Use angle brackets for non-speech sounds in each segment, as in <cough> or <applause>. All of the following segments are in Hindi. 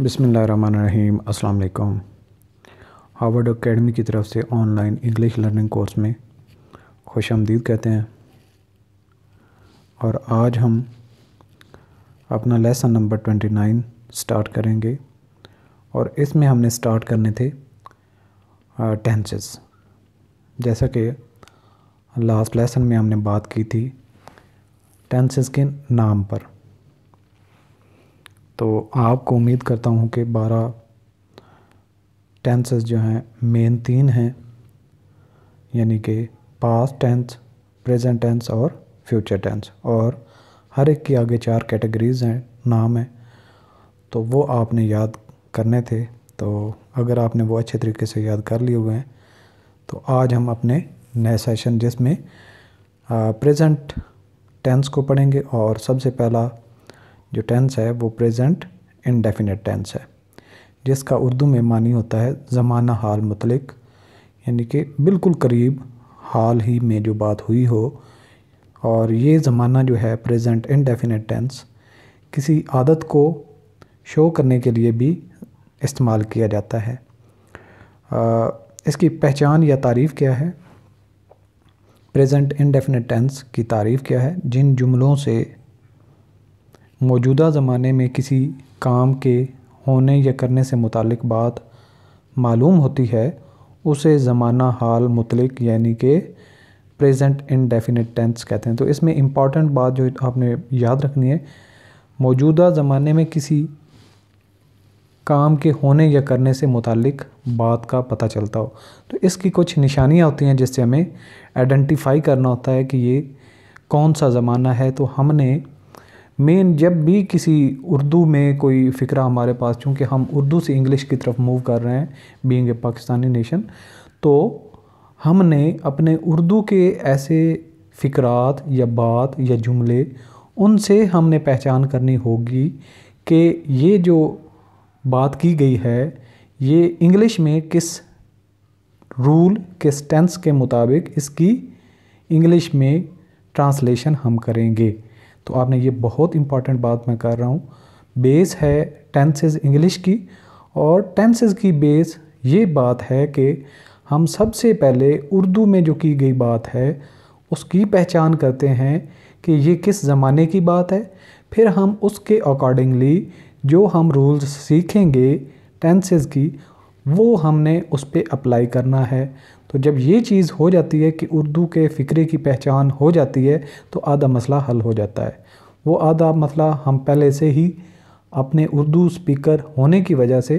बिसमीम् अल्लाम हार्वर्ड अकेडमी की तरफ से ऑनलाइन इंग्लिश लर्निंग कोर्स में खुश आमदीद कहते हैं और आज हम अपना lesson number twenty nine start करेंगे और इसमें हमने स्टार्ट करने थे टेंसेस जैसा कि लास्ट लेसन में हमने बात की थी टेंसेस के नाम पर तो आपको उम्मीद करता हूँ कि बारह टेंसेस जो हैं मेन तीन हैं यानी कि पास्ट टेंस प्रेजेंट टेंस और फ्यूचर टेंस और हर एक की आगे चार कैटेगरीज़ हैं नाम हैं तो वो आपने याद करने थे तो अगर आपने वो अच्छे तरीके से याद कर लिए हुए हैं तो आज हम अपने नए सेशन जिसमें प्रेजेंट टेंस को पढ़ेंगे और सबसे पहला जो टेंस है वो प्रेजेंट इनडेफिनेट टेंस है जिसका उर्दू में मानी होता है ज़माना हाल मतलब यानी कि बिल्कुल करीब हाल ही में जो बात हुई हो और ये ज़माना जो है प्रेजेंट इनडेफिनेट टेंस किसी आदत को शो करने के लिए भी इस्तेमाल किया जाता है आ, इसकी पहचान या तारीफ़ क्या है प्रेजेंट इनडेफिनेट टेंस की तारीफ़ क्या है जिन जुमलों से मौजूदा ज़माने में किसी काम के होने या करने से मुतलक बात मालूम होती है उसे ज़माना हाल मुतलिक यानी कि प्रेजेंट इनडेफिनेट टेंस कहते हैं तो इसमें इम्पॉर्टेंट बात जो आपने याद रखनी है मौजूदा ज़माने में किसी काम के होने या करने से मुतलक बात का पता चलता हो तो इसकी कुछ निशानियाँ होती हैं जिससे हमें आइडेंटिफाई करना होता है कि ये कौन सा ज़माना है तो हमने मेन जब भी किसी उर्दू में कोई फ़िक्रा हमारे पास चूँकि हम उर्दू से इंग्लिश की तरफ मूव कर रहे हैं बींग ए पाकिस्तानी नेशन तो हमने अपने उर्दू के ऐसे फ़िक्रात या बात या जुमले उनसे हमने पहचान करनी होगी कि ये जो बात की गई है ये इंग्लिश में किस रूल किस टेंस के मुताबिक इसकी इंग्लिश में ट्रांसलेशन हम करेंगे तो आपने ये बहुत इंपॉर्टेंट बात मैं कर रहा हूँ बेस है टेंसेज इंग्लिश की और टेंसेज की बेस ये बात है कि हम सबसे पहले उर्दू में जो की गई बात है उसकी पहचान करते हैं कि ये किस ज़माने की बात है फिर हम उसके अकॉर्डिंगली जो हम रूल्स सीखेंगे टेंसेज की वो हमने उस पर अप्लाई करना है तो जब ये चीज़ हो जाती है कि उर्दू के फ़िक्रे की पहचान हो जाती है तो आधा मसला हल हो जाता है वो आधा मसला हम पहले से ही अपने उर्दू स्पीकर होने की वजह से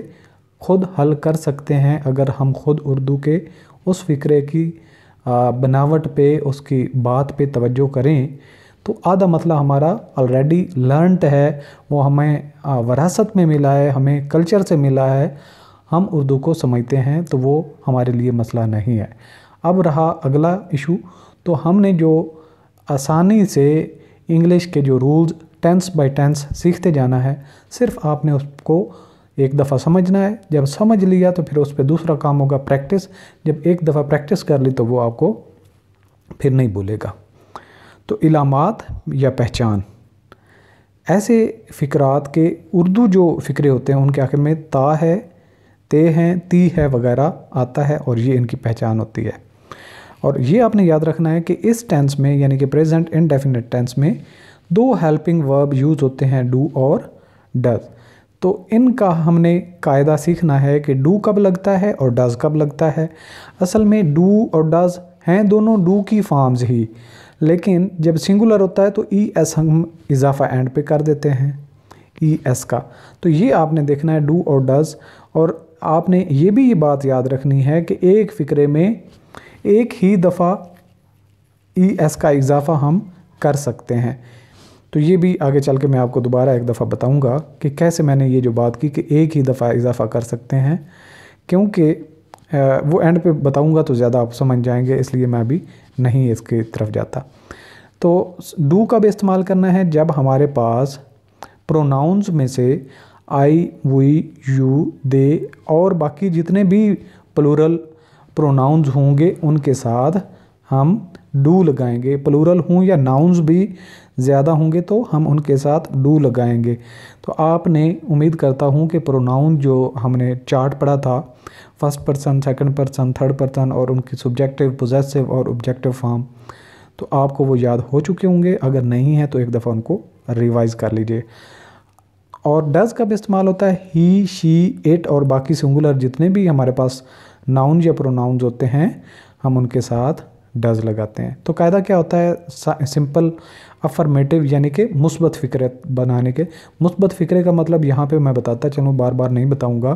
खुद हल कर सकते हैं अगर हम खुद उर्दू के उस फ़िक्रे की बनावट पे उसकी बात पे तवज्जो करें तो आधा मसला हमारा ऑलरेडी लर्नड है वो हमें वरासत में मिला है हमें कल्चर से मिला है हम उर्दू को समझते हैं तो वो हमारे लिए मसला नहीं है अब रहा अगला इशू तो हमने जो आसानी से इंग्लिश के जो रूल्स टेंस बाय टेंस सीखते जाना है सिर्फ आपने उसको एक दफ़ा समझना है जब समझ लिया तो फिर उस पर दूसरा काम होगा प्रैक्टिस जब एक दफ़ा प्रैक्टिस कर ली तो वो आपको फिर नहीं भूलेगा तो इलामत या पहचान ऐसे फ़िक्रात के उर्दू जो फ़िक्रे होते हैं उनके आखिर में ता है ते हैं ती है वगैरह आता है और ये इनकी पहचान होती है और ये आपने याद रखना है कि इस टेंस में यानी कि प्रेजेंट इनडेफिनेट टेंस में दो हेल्पिंग वर्ब यूज़ होते हैं डू और डज तो इनका हमने कायदा सीखना है कि डू कब लगता है और डज कब लगता है असल में डू और डज हैं दोनों डू की फॉर्म्स ही लेकिन जब सिंगुलर होता है तो ई एस हम इजाफा एंड पे कर देते हैं ई एस का तो ये आपने देखना है डू और डज और आपने ये भी ये बात याद रखनी है कि एक फ़िक्रे में एक ही दफ़ा ई e एस का इजाफ़ा हम कर सकते हैं तो ये भी आगे चल के मैं आपको दोबारा एक दफ़ा बताऊंगा कि कैसे मैंने ये जो बात की कि एक ही दफ़ा इजाफ़ा कर सकते हैं क्योंकि वो एंड पे बताऊंगा तो ज़्यादा आप समझ जाएंगे इसलिए मैं अभी नहीं इसके तरफ जाता तो डू कब इस्तेमाल करना है जब हमारे पास प्रोनाउंस में से आई वी यू दे और बाकी जितने भी प्लूरल प्रोनाउंस होंगे उनके साथ हम डू लगाएंगे प्लूरल हों या नाउन्स भी ज़्यादा होंगे तो हम उनके साथ डू लगाएंगे तो आपने उम्मीद करता हूँ कि प्रोनाउन जो हमने चार्ट पढ़ा था first person second person third person और उनकी सब्जेक्टिव पोजेसिव और ऑब्जेक्टिव फॉर्म तो आपको वो याद हो चुके होंगे अगर नहीं है तो एक दफ़ा उनको रिवाइज़ कर लीजिए और डज का भी इस्तेमाल होता है ही शी इट और बाकी सिंगुलर जितने भी हमारे पास नाउन या प्रोनाउंस होते हैं हम उनके साथ डज लगाते हैं तो कायदा क्या होता है सिंपल अफर्मेटिव यानी कि मुस्बत फ़िक्र बनाने के मुस्बत फ़िक्रे का मतलब यहाँ पे मैं बताता चलूँ बार बार नहीं बताऊँगा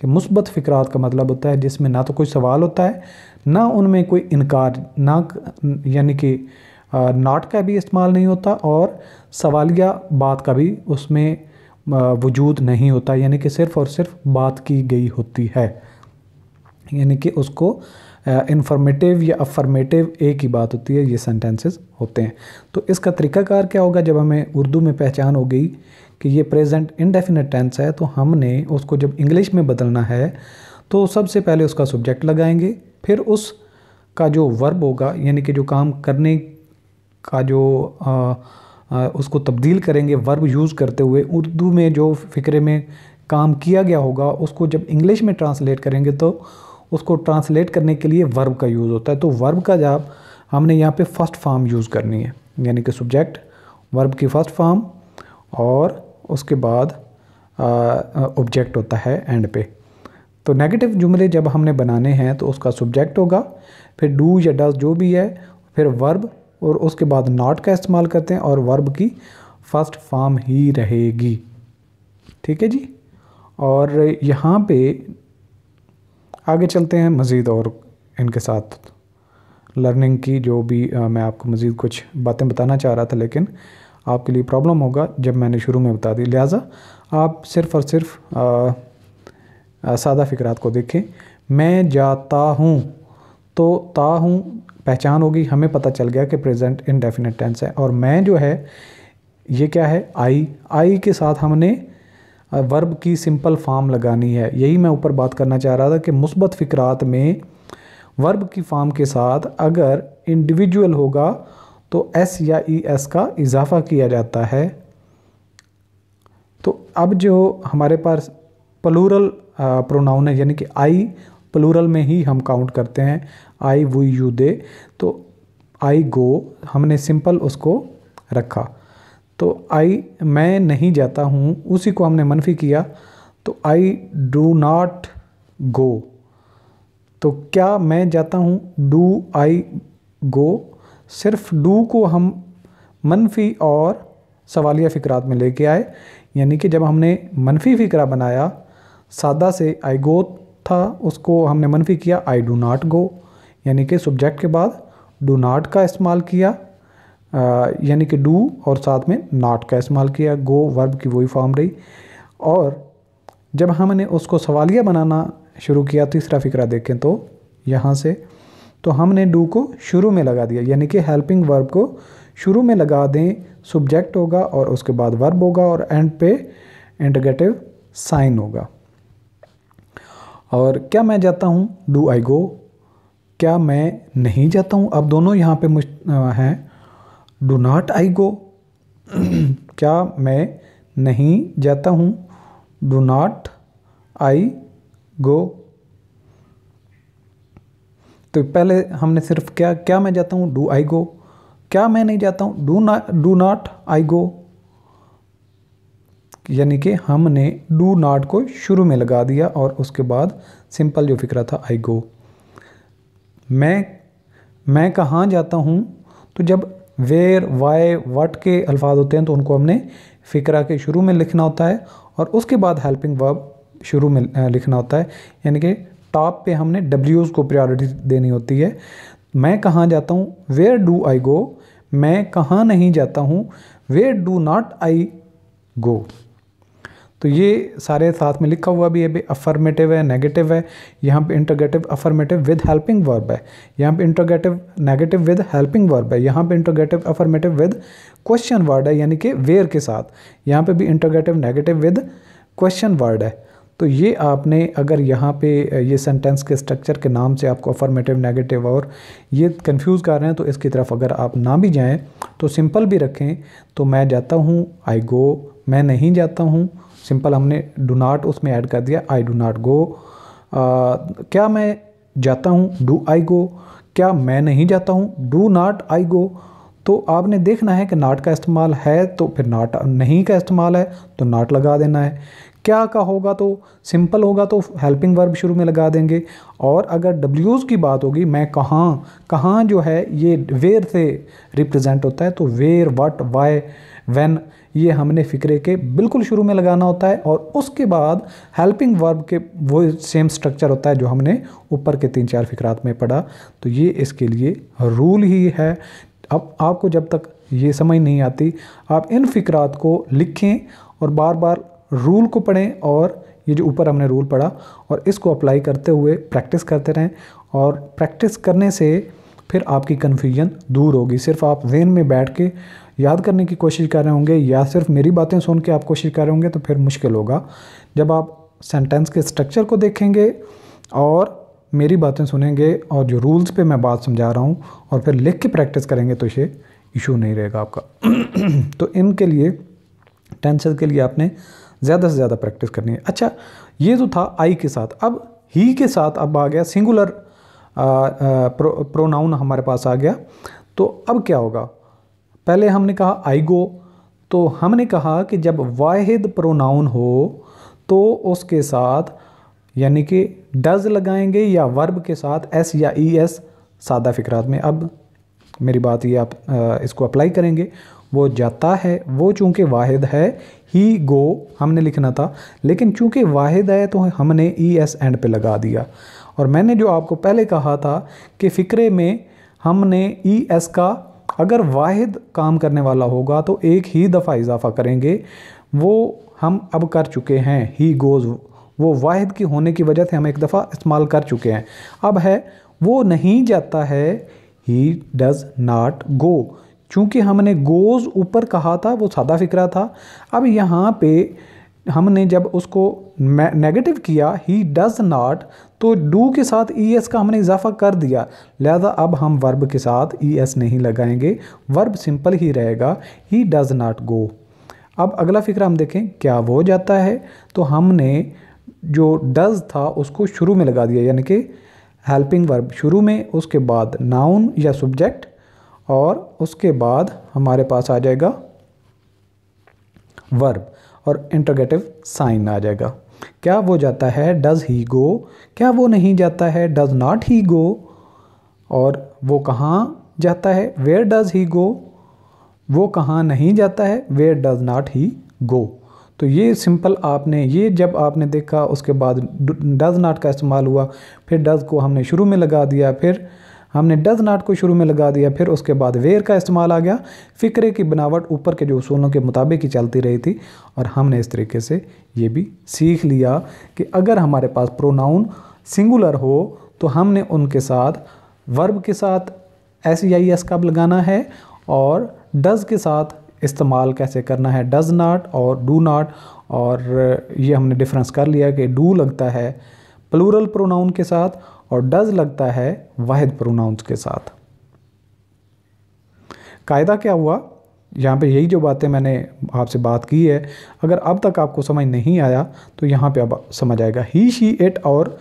कि मुस्बत फ़िक्रात का मतलब होता है जिसमें ना तो कोई सवाल होता है ना उनमें कोई इनकार ना यानी कि नाट का भी इस्तेमाल नहीं होता और सवालिया बात का भी उसमें वजूद नहीं होता यानी कि सिर्फ़ और सिर्फ बात की गई होती है यानी कि उसको इन्फॉर्मेटिव या अफर्मेटिव एक ही बात होती है ये सेंटेंसेस होते हैं तो इसका तरीकाकार क्या होगा जब हमें उर्दू में पहचान हो गई कि ये प्रेजेंट इनडेफिनेट टेंस है तो हमने उसको जब इंग्लिश में बदलना है तो सबसे पहले उसका सब्जेक्ट लगाएंगे फिर उस का जो वर्ब होगा यानी कि जो काम करने का जो आ, उसको तब्दील करेंगे वर्ब यूज़ करते हुए उर्दू में जो फ़िक्रे में काम किया गया होगा उसको जब इंग्लिश में ट्रांसलेट करेंगे तो उसको ट्रांसलेट करने के लिए वर्ब का यूज़ होता है तो वर्ब का जब हमने यहाँ पे फर्स्ट फॉर्म यूज़ करनी है यानी कि सब्जेक्ट वर्ब की फर्स्ट फॉर्म और उसके बाद ऑब्जेक्ट होता है एंड पे तो नेगेटिव जुमले जब हमने बनाने हैं तो उसका सब्जेक्ट होगा फिर डू या डस जो भी है फिर वर्ब और उसके बाद नाट का इस्तेमाल करते हैं और वर्ब की फर्स्ट फॉर्म ही रहेगी ठीक है जी और यहाँ पे आगे चलते हैं मज़ीद और इनके साथ लर्निंग की जो भी आ, मैं आपको मज़ीद कुछ बातें बताना चाह रहा था लेकिन आपके लिए प्रॉब्लम होगा जब मैंने शुरू में बता दी लिहाजा आप सिर्फ़ और सिर्फ आ, आ, सादा फ़िक्रात को देखें मैं जाता हूँ तो ता हूँ पहचान होगी हमें पता चल गया कि प्रेजेंट इनडेफिनेट टेंस है और मैं जो है ये क्या है आई आई के साथ हमने वर्ब की सिंपल फार्म लगानी है यही मैं ऊपर बात करना चाह रहा था कि मुस्बत फ़िक्रात में वर्ब की फार्म के साथ अगर इंडिविजुअल होगा तो एस या ई e एस का इजाफा किया जाता है तो अब जो हमारे पास प्लूरल प्रोनाउन है यानी कि आई प्लूरल में ही हम काउंट करते हैं आई वो यू दे तो आई गो हमने सिंपल उसको रखा तो आई मैं नहीं जाता हूँ उसी को हमने मनफी किया तो आई डू नाट गो तो क्या मैं जाता हूँ डू आई गो सिर्फ डू को हम मनफी और सवालिया फ़िक्रात में लेके आए यानी कि जब हमने मनफी फ़िक्रा बनाया सादा से आई गो था उसको हमने मनफी किया आई डू नाट गो यानी कि सब्जेक्ट के बाद डू नाट का इस्तेमाल किया यानी कि डू और साथ में नाट का इस्तेमाल किया गो वर्ब की वही फॉर्म रही और जब हमने उसको सवालिया बनाना शुरू किया तीसरा फिक्रा देखें तो यहाँ से तो हमने डू को शुरू में लगा दिया यानी कि हेल्पिंग वर्ब को शुरू में लगा दें सब्जेक्ट होगा और उसके बाद वर्ब होगा और एंड पे इंटरगेटिव साइन होगा और क्या मैं जाता हूँ डू आई गो क्या मैं नहीं जाता हूँ अब दोनों यहाँ पे मुझ हैं डू नाट आई गो क्या मैं नहीं जाता हूँ डू नाट आई गो तो पहले हमने सिर्फ क्या क्या मैं जाता हूँ डू आई गो क्या मैं नहीं जाता हूँ डू ना डू नाट आई गो यानी कि हमने डू नाट को शुरू में लगा दिया और उसके बाद सिंपल जो फिक्रा था आई गो मैं मैं कहाँ जाता हूँ तो जब वेयर वाई वट के अल्फाज होते हैं तो उनको हमने फ़िक्रा के शुरू में लिखना होता है और उसके बाद हेल्पिंग वर्ब शुरू में लिखना होता है यानी कि टॉप पे हमने डब्ल्यूज़ को प्रायोरिटी देनी होती है मैं कहाँ जाता हूँ वेयर डू आई गो मैं कहाँ नहीं जाता हूँ वेयर डू नाट आई गो तो ये सारे साथ में लिखा हुआ भी है भी अफर्मेटिव है नेगेटिव है यहाँ पे interrogative affirmative with helping verb है यहाँ पे interrogative negative with helping verb है यहाँ पे interrogative affirmative with question word है यानी कि वेयर के साथ यहाँ पे भी interrogative negative with question word है तो ये आपने अगर यहाँ पे ये सेंटेंस के स्ट्रक्चर के नाम से आपको अफर्मेटिव नेगेटिव और ये कंफ्यूज कर रहे हैं तो इसकी तरफ अगर आप ना भी जाएं तो सिंपल भी रखें तो मैं जाता हूँ आई गो मैं नहीं जाता हूँ सिंपल हमने डू नाट उसमें ऐड कर दिया आई डू नाट गो क्या मैं जाता हूँ डू आई गो क्या मैं नहीं जाता हूँ डू नाट आई गो तो आपने देखना है कि नाट का इस्तेमाल है तो फिर नाट नहीं का इस्तेमाल है तो नाट लगा देना है क्या का होगा तो सिंपल होगा तो हेल्पिंग वर्ब शुरू में लगा देंगे और अगर डब्ल्यूज़ की बात होगी मैं कहाँ कहाँ जो है ये वेयर से रिप्रेजेंट होता है तो वेयर वट वाई व्हेन ये हमने फ़िक्रे के बिल्कुल शुरू में लगाना होता है और उसके बाद हेल्पिंग वर्ब के वो सेम स्ट्रक्चर होता है जो हमने ऊपर के तीन चार फ़िक्रात में पढ़ा तो ये इसके लिए रूल ही है अब आपको जब तक ये समझ नहीं आती आप इन फ़िक्रात को लिखें और बार बार रूल को पढ़ें और ये जो ऊपर हमने रूल पढ़ा और इसको अप्लाई करते हुए प्रैक्टिस करते रहें और प्रैक्टिस करने से फिर आपकी कन्फ्यूजन दूर होगी सिर्फ आप जेन में बैठ के याद करने की कोशिश कर रहे होंगे या सिर्फ मेरी बातें सुन के आप कोशिश कर रहे होंगे तो फिर मुश्किल होगा जब आप सेंटेंस के स्ट्रक्चर को देखेंगे और मेरी बातें सुनेंगे और जो रूल्स पे मैं बात समझा रहा हूँ और फिर लिख के प्रैक्टिस करेंगे तो ये इशू नहीं रहेगा आपका <clears throat> तो इनके लिए टेंसेज के लिए आपने ज़्यादा से ज़्यादा प्रैक्टिस करनी है अच्छा ये तो था आई के साथ अब ही के साथ अब आ गया सिंगुलर प्रो, प्रोनाउन हमारे पास आ गया तो अब क्या होगा पहले हमने कहा आई गो तो हमने कहा कि जब वाहिद प्रोनाउन हो तो उसके साथ यानी कि डज लगाएंगे या वर्ब के साथ एस या ई एस सादा फिक्रात में अब मेरी बात ये आप इसको अप्लाई करेंगे वो जाता है वो चूँकि वाहिद है ही गो हमने लिखना था लेकिन चूँकि वाहिद है तो हमने ई एस एंड पे लगा दिया और मैंने जो आपको पहले कहा था कि फ़िक्रे में हमने ई एस का अगर वाहिद काम करने वाला होगा तो एक ही दफ़ा इजाफ़ा करेंगे वो हम अब कर चुके हैं ही गोज़ वो वाहिद की होने की वजह से हम एक दफ़ा इस्तेमाल कर चुके हैं अब है वो नहीं जाता है ही डज़ नाट गो चूँकि हमने गोज़ ऊपर कहा था वो सादा फिक्रा था अब यहाँ पे हमने जब उसको नेगेटिव किया ही डज नाट तो डू के साथ ई एस का हमने इजाफा कर दिया लिहाजा अब हम वर्ब के साथ ई एस नहीं लगाएंगे वर्ब सिंपल ही रहेगा ही डज नाट गो अब अगला फिक्र हम देखें क्या वो जाता है तो हमने जो डज था उसको शुरू में लगा दिया यानी कि हेल्पिंग वर्ब शुरू में उसके बाद नाउन या सब्जेक्ट और उसके बाद हमारे पास आ जाएगा वर्ब और इंटरगेटिव साइन आ जाएगा क्या वो जाता है डज़ ही गो क्या वो नहीं जाता है डज़ नॉट ही गो और वो कहाँ जाता है वेयर डज़ ही गो वो कहाँ नहीं जाता है where does not he go तो ये सिंपल आपने ये जब आपने देखा उसके बाद डज़ नाट का इस्तेमाल हुआ फिर डज़ को हमने शुरू में लगा दिया फिर हमने डज नाट को शुरू में लगा दिया फिर उसके बाद वेयर का इस्तेमाल आ गया फ़िक्रे की बनावट ऊपर के जो उसूलों के मुताबिक ही चलती रही थी और हमने इस तरीके से ये भी सीख लिया कि अगर हमारे पास प्रोनाउन सिंगुलर हो तो हमने उनके साथ वर्ब के साथ एस या एस कब लगाना है और डज के साथ इस्तेमाल कैसे करना है डज नाट और डू नाट और ये हमने डिफरेंस कर लिया कि डू लगता है प्लूरल प्रोनाउन के साथ और डज लगता है वाहिद प्रोनाउंस के साथ कायदा क्या हुआ यहाँ पे यही जो बातें मैंने आपसे बात की है अगर अब तक आपको समझ नहीं आया तो यहाँ पे अब समझ आएगा ही शी इट और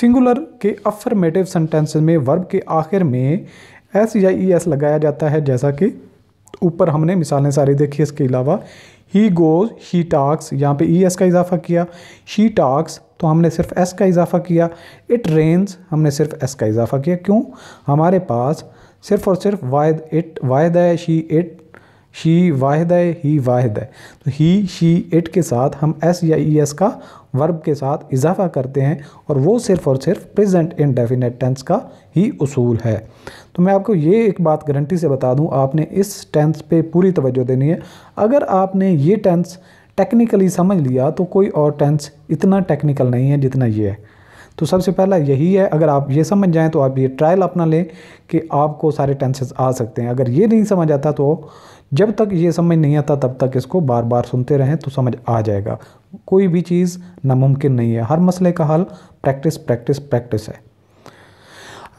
सिंगुलर के अफर्मेटिव सेंटेंस में वर्ब के आखिर में एस या ई e एस लगाया जाता है जैसा कि ऊपर हमने मिसालें सारी देखी इसके अलावा ही गोज़ ही टाक्स यहाँ पे ई e, एस का इजाफा किया ही टाक्स तो हमने सिर्फ एस का इजाफा किया इट रेंस हमने सिर्फ एस का इजाफा किया क्यों हमारे पास सिर्फ और सिर्फ वाहद इट वाहद है शी इट शी वाहद है ही वाहद है तो ही शी इट के साथ हम एस या ई e, एस का वर्ब के साथ इजाफा करते हैं और वो सिर्फ़ और सिर्फ प्रेजेंट इनडेफिनेट टेंस का ही उसूल है तो मैं आपको ये एक बात गारंटी से बता दूं आपने इस टेंस पे पूरी तवज्जो देनी है अगर आपने ये टेंस टेक्निकली समझ लिया तो कोई और टेंस इतना टेक्निकल नहीं है जितना ये है तो सबसे पहला यही है अगर आप ये समझ जाएँ तो आप ये ट्रायल अपना लें कि आपको सारे टेंसेस आ सकते हैं अगर ये नहीं समझ आता तो जब तक ये समझ नहीं आता तब तक इसको बार बार सुनते रहें तो समझ आ जाएगा कोई भी चीज़ नामुमकिन नहीं है हर मसले का हल प्रैक्टिस प्रैक्टिस प्रैक्टिस है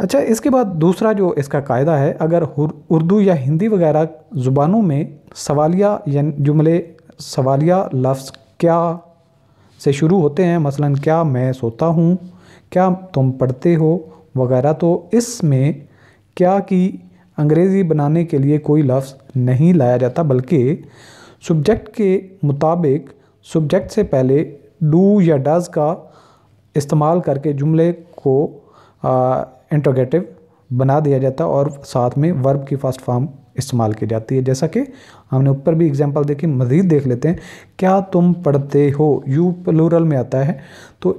अच्छा इसके बाद दूसरा जो इसका कायदा है अगर उर्दू या हिंदी वगैरह ज़ुबानों में सवालिया या जुमले सवालिया लफ्ज़ क्या से शुरू होते हैं मसलन क्या मैं सोता हूँ क्या तुम पढ़ते हो वगैरह तो इसमें क्या कि अंग्रेज़ी बनाने के लिए कोई लफ्ज़ नहीं लाया जाता बल्कि सब्जेक्ट के मुताबिक सब्जेक्ट से पहले डू या डज का इस्तेमाल करके जुमले को इंटोगेटिव बना दिया जाता है और साथ में वर्ब की फर्स्ट फॉर्म इस्तेमाल की जाती है जैसा कि हमने ऊपर भी एग्जांपल देखी मज़ीद देख लेते हैं क्या तुम पढ़ते हो यू प्लूरल में आता है तो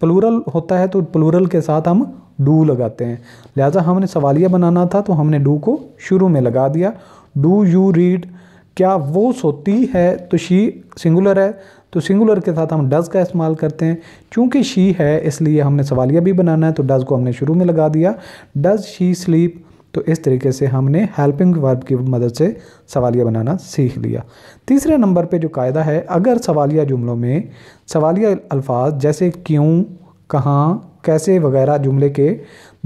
प्लूरल होता है तो प्लूरल के साथ हम डू लगाते हैं लिहाजा हमने सवालिया बनाना था तो हमने डू को शुरू में लगा दिया डू यू रीड क्या वो सोती है तो शी सिंगुलर है तो सिंगुलर के साथ हम डज का इस्तेमाल करते हैं क्योंकि शी है इसलिए हमने सवालिया भी बनाना है तो डज को हमने शुरू में लगा दिया डज शी स्लीप तो इस तरीके से हमने हेल्पिंग वर्ब की मदद से सवालिया बनाना सीख लिया तीसरे नंबर पे जो कायदा है अगर सवालिया जुमलों में सवालिया अल्फाज जैसे क्यों कहाँ कैसे वगैरह जुमले के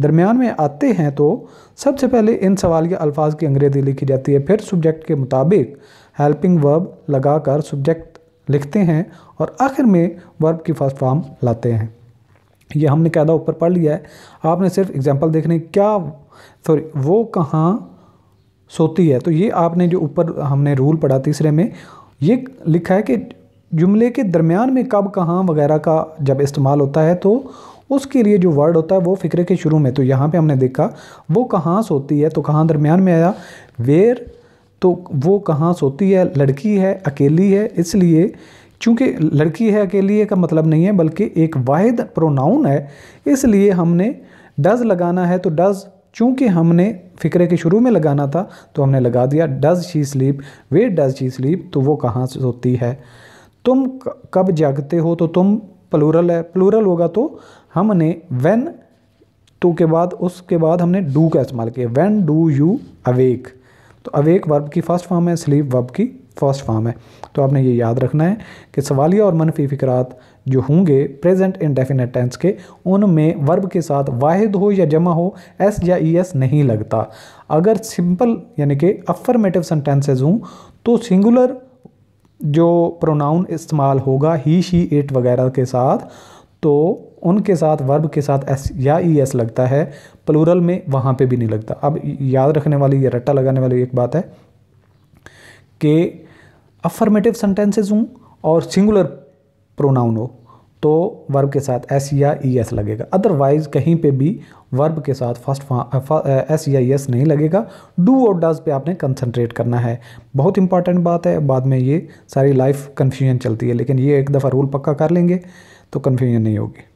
दरमियान में आते हैं तो सबसे पहले इन सवाल के अल्फाज की अंग्रेज़ी लिखी जाती है फिर सब्जेक्ट के मुताबिक हेल्पिंग वर्ब लगाकर सब्जेक्ट लिखते हैं और आखिर में वर्ब की फर्स्ट फॉर्म लाते हैं यह हमने कायदा ऊपर पढ़ लिया है आपने सिर्फ एग्जाम्पल देखने क्या सॉरी वो कहाँ सोती है तो ये आपने जो ऊपर हमने रूल पढ़ा तीसरे में ये लिखा है कि जुमले के दरमियान में कब कहाँ वगैरह का जब इस्तेमाल होता है तो उसके लिए जो वर्ड होता है वो फ़िक्रे के शुरू में तो यहाँ पे हमने देखा वो कहाँ सोती है तो कहाँ दरमियान में आया वेर तो वो कहाँ सोती है लड़की है अकेली है इसलिए चूँकि लड़की है अकेली है का मतलब नहीं है बल्कि एक वाहिद प्रोनाउन है इसलिए हमने डज लगाना है तो डज चूँकि हमने फ़िक्रे के शुरू में लगाना था तो हमने लगा दिया does she sleep where does she sleep तो वो कहाँ से होती है तुम कब जागते हो तो तुम प्लूरल है प्लूरल होगा तो हमने वेन तो के बाद उसके बाद हमने डू का इस्तेमाल किया वेन डू यू अवेक तो अवेक वर्ब की फ़र्स्ट फॉर्म है स्लीप वर्ब की फर्स्ट फॉर्म है तो आपने ये याद रखना है कि सवालिया और मनफी फ़िक्रात जो होंगे प्रेजेंट डेफिनेट टेंस के उनमें वर्ब के साथ वाहिद हो या जमा हो एस या ई एस नहीं लगता अगर सिंपल यानी कि अफर्मेटिव सेंटेंसेज हों तो सिंगुलर जो प्रोनाउन इस्तेमाल होगा ही शी एट वगैरह के साथ तो उनके साथ वर्ब के साथ एस या ई e एस लगता है प्लूरल में वहाँ पे भी नहीं लगता अब याद रखने वाली या रट्टा लगाने वाली एक बात है कि अफर्मेटिव सेंटेंसेस हूँ और सिंगुलर प्रोनाउन हो तो वर्ब के साथ एस या ई e एस लगेगा अदरवाइज कहीं पे भी वर्ब के साथ फर्स्ट एस uh, uh, या एस e नहीं लगेगा डू और डज पे आपने कंसंट्रेट करना है बहुत इंपॉर्टेंट बात है बाद में ये सारी लाइफ कन्फ्यूजन चलती है लेकिन ये एक दफ़ा रूल पक्का कर लेंगे तो कन्फ्यूजन नहीं होगी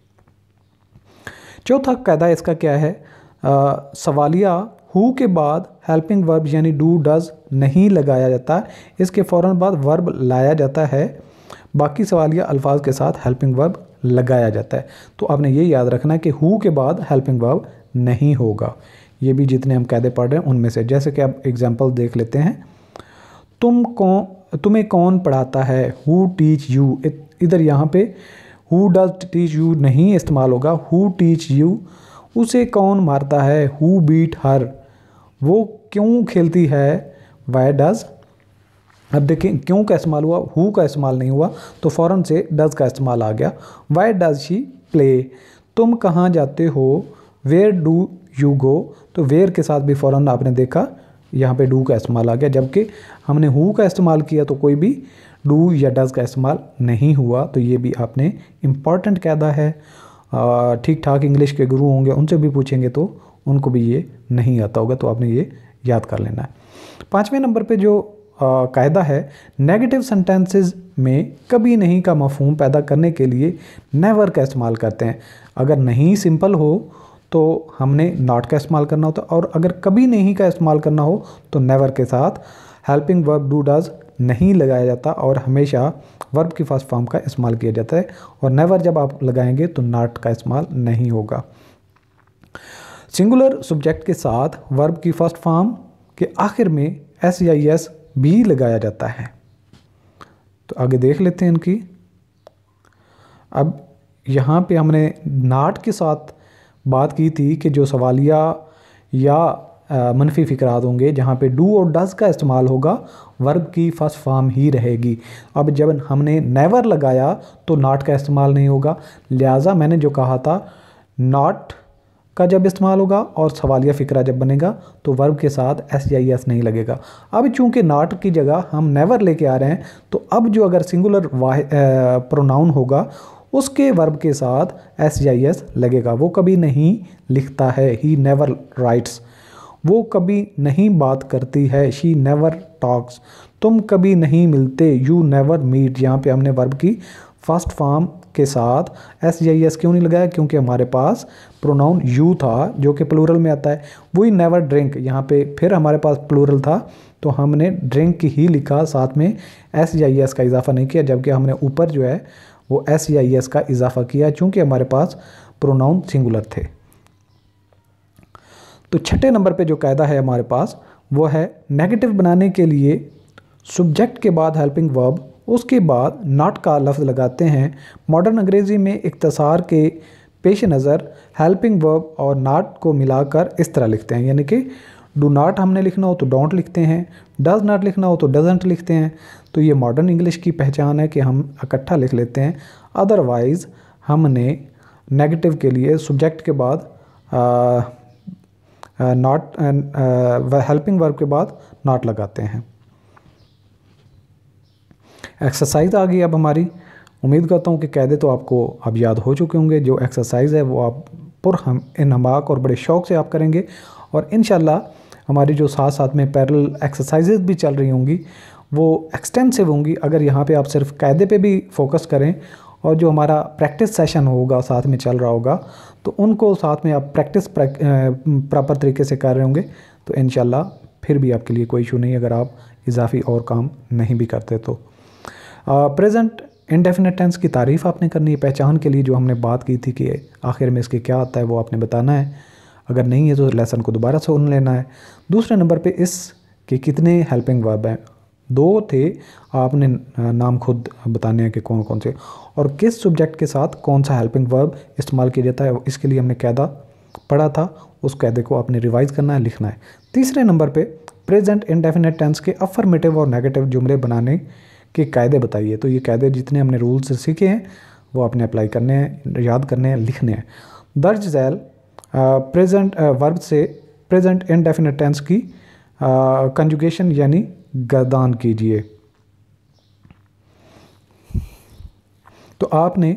चौथा कायदा इसका क्या है आ, सवालिया हु के बाद हेल्पिंग वर्ब यानी डू डज नहीं लगाया जाता इसके फ़ौर बाद वर्ब लाया जाता है बाकी सवालिया अल्फाज के साथ हेल्पिंग वर्ब लगाया जाता है तो आपने ये याद रखना है कि हु के बाद हेल्पिंग वर्ब नहीं होगा ये भी जितने हम कैदे पढ़ रहे हैं उनमें से जैसे कि आप एग्जाम्पल देख लेते हैं तुम कौन तुम्हें कौन पढ़ाता है हु टीच यू इधर यहाँ पे हु डज टीच यू नहीं इस्तेमाल होगा हु टीच यू उसे कौन मारता है हु बीट हर वो क्यों खेलती है वाई डज अब देखें क्यों का इस्तेमाल हुआ हु का इस्तेमाल नहीं हुआ तो फ़ौरन से डज का इस्तेमाल आ गया वाई डज शी प्ले तुम कहाँ जाते हो वेयर डू यू गो तो वेयर के साथ भी फ़ौरन आपने देखा यहाँ पे डू का इस्तेमाल आ गया जबकि हमने हु का इस्तेमाल किया तो कोई भी डू या डज का इस्तेमाल नहीं हुआ तो ये भी आपने इम्पॉर्टेंट कहदा है ठीक ठाक इंग्लिश के गुरु होंगे उनसे भी पूछेंगे तो उनको भी ये नहीं आता होगा तो आपने ये याद कर लेना है पाँचवें नंबर पे जो कायदा है नेगेटिव सेंटेंसेस में कभी नहीं का मफहम पैदा करने के लिए नेवर का इस्तेमाल करते हैं अगर नहीं सिंपल हो तो हमने नॉट का इस्तेमाल करना होता है और अगर कभी नहीं का इस्तेमाल करना हो तो नेवर के साथ हेल्पिंग वर्ब डू डज नहीं लगाया जाता और हमेशा वर्ब की फर्स्ट फॉर्म का इस्तेमाल किया जाता है और नेवर जब आप लगाएंगे तो नाट का इस्तेमाल नहीं होगा सिंगुलर सब्जेक्ट के साथ वर्ब की फर्स्ट फॉर्म के आखिर में एस या एस भी लगाया जाता है तो आगे देख लेते हैं इनकी अब यहाँ पे हमने नाट के साथ बात की थी कि जो सवालिया या मनफी फ़िक्रात होंगे जहाँ पे डू और डज का इस्तेमाल होगा वर्ब की फर्स्ट फार्म ही रहेगी अब जब हमने नेवर लगाया तो नाट का इस्तेमाल नहीं होगा लिहाजा मैंने जो कहा था नाट का जब इस्तेमाल होगा और सवालिया फ़िक्रा जब बनेगा तो वर्ब के साथ एस या एस e नहीं लगेगा अब चूंकि नाट की जगह हम नेवर लेके आ रहे हैं तो अब जो अगर सिंगुलर वाह प्रोनाउन होगा उसके वर्ब के साथ एस या एस e लगेगा वो कभी नहीं लिखता है ही नेवर राइट्स वो कभी नहीं बात करती है शी नेवर टॉक्स तुम कभी नहीं मिलते यू नेवर मीट यहाँ पे हमने वर्ब की फर्स्ट फॉर्म के साथ एस जी आई एस क्यों नहीं लगाया क्योंकि हमारे पास प्रोनाउन यू था जो कि प्लूरल में आता है वही नेवर ड्रिंक यहाँ पे फिर हमारे पास प्लूरल था तो हमने ड्रिंक ही लिखा साथ में एस जी आई एस का इजाफा नहीं किया जबकि हमने ऊपर जो है वो एस जी आई एस का इजाफा किया चूँकि हमारे पास प्रोनाउन सिंगुलर थे तो छठे नंबर पे जो कायदा है हमारे पास वो है नेगेटिव बनाने के लिए सब्जेक्ट के बाद हेल्पिंग वर्ब उसके बाद नाट का लफ्ज़ लगाते हैं मॉडर्न अंग्रेज़ी में इकतसार के पेश नज़र हेल्पिंग वर्ब और नाट को मिलाकर इस तरह लिखते हैं यानी कि डू नाट हमने लिखना हो तो डोंट लिखते हैं डज नाट लिखना हो तो डजेंट लिखते हैं तो ये मॉडर्न इंग्लिश की पहचान है कि हम इकट्ठा लिख लेते हैं अदरवाइज़ हमने नेगेटिव के लिए सब्जेक्ट के बाद नॉट एंड हेल्पिंग वर्ब के बाद नॉट लगाते हैं एक्सरसाइज आ गई अब हमारी उम्मीद करता हूँ कि कैदे तो आपको अब याद हो चुके होंगे जो एक्सरसाइज है वो आप पुर हम हमाक और बड़े शौक़ से आप करेंगे और इन हमारी जो साथ साथ में पैरल एक्सरसाइजेज भी चल रही होंगी वो एक्सटेंसिव होंगी अगर यहाँ पे आप सिर्फ कायदे पे भी फोकस करें और जो हमारा प्रैक्टिस सेशन होगा साथ में चल रहा होगा तो उनको साथ में आप प्रैक्टिस प्रॉपर तरीके से कर रहे होंगे तो इन फिर भी आपके लिए कोई इशू नहीं अगर आप इजाफी और काम नहीं भी करते तो प्रेजेंट इनडेफिनेट टेंस की तारीफ़ आपने करनी है पहचान के लिए जो हमने बात की थी कि आखिर में इसके क्या आता है वो आपने बताना है अगर नहीं है तो लेसन को दोबारा सुन लेना है दूसरे नंबर पे इस के कितने हेल्पिंग वर्ब हैं दो थे आपने नाम खुद बताने हैं कि कौन कौन से और किस सब्जेक्ट के साथ कौन सा हेल्पिंग वर्ब इस्तेमाल किया जाता है इसके लिए हमने कैदा पढ़ा था उस कैदे को आपने रिवाइज करना है लिखना है तीसरे नंबर पे प्रेजेंट इनडेफिनेट टेंस के अफर्मेटिव और नेगेटिव जुमले बनाने के कायदे बताइए तो ये कायदे जितने हमने रूल्स सीखे हैं वो आपने अप्लाई करने हैं याद करने हैं लिखने हैं दर्ज जैल प्रेजेंट वर्ब से प्रेजेंट इनडेफिनेट टेंस की कंजुगेशन यानी गर्दान कीजिए तो आपने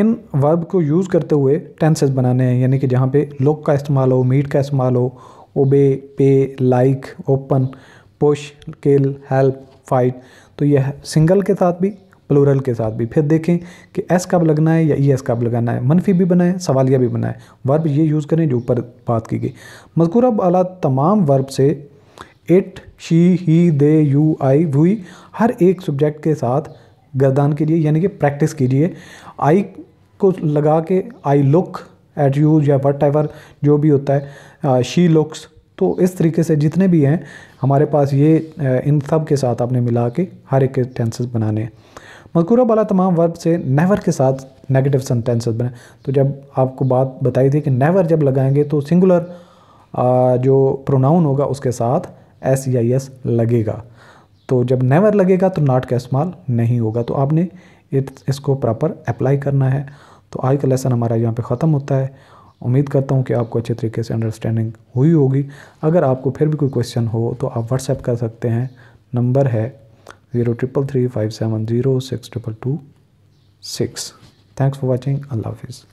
इन वर्ब को यूज़ करते हुए टेंसेस बनाने हैं यानी कि जहाँ पे लुक का इस्तेमाल हो मीट का इस्तेमाल हो ओबे पे like open push kill help fight तो यह सिंगल के साथ भी प्लूरल के साथ भी फिर देखें कि एस कब लगना है या ई एस कब लगाना है मनफी भी बनाएं सवालिया भी बनाएं वर्ब ये यूज़ करें जो ऊपर बात की गई मजकूर अब आला तमाम वर्ब से it she he they you I we हर एक सब्जेक्ट के साथ गर्दान के लिए यानी कि प्रैक्टिस कीजिए आई को लगा के आई लुक एट यू या वट एवर जो भी होता है शी uh, लुक्स तो इस तरीके से जितने भी हैं हमारे पास ये uh, इन सब के साथ आपने मिला के हर एक के टेंसेस बनाने हैं मजकूरा वाला तमाम वर्ब से नेवर के साथ नेगेटिव सेंटेंसेस बने तो जब आपको बात बताई थी कि नेवर जब लगाएंगे तो सिंगुलर uh, जो प्रोनाउन होगा उसके साथ एस या एस लगेगा तो जब नेवर लगेगा तो नाट का इस्तेमाल नहीं होगा तो आपने इसको प्रॉपर अप्लाई करना है तो आज का लेसन हमारा यहाँ पे ख़त्म होता है उम्मीद करता हूँ कि आपको अच्छे तरीके से अंडरस्टैंडिंग हुई होगी अगर आपको फिर भी कोई क्वेश्चन हो तो आप व्हाट्सएप कर सकते हैं नंबर है zero triple three five seven zero six triple two six thanks for watching अल्लाह हाफिज़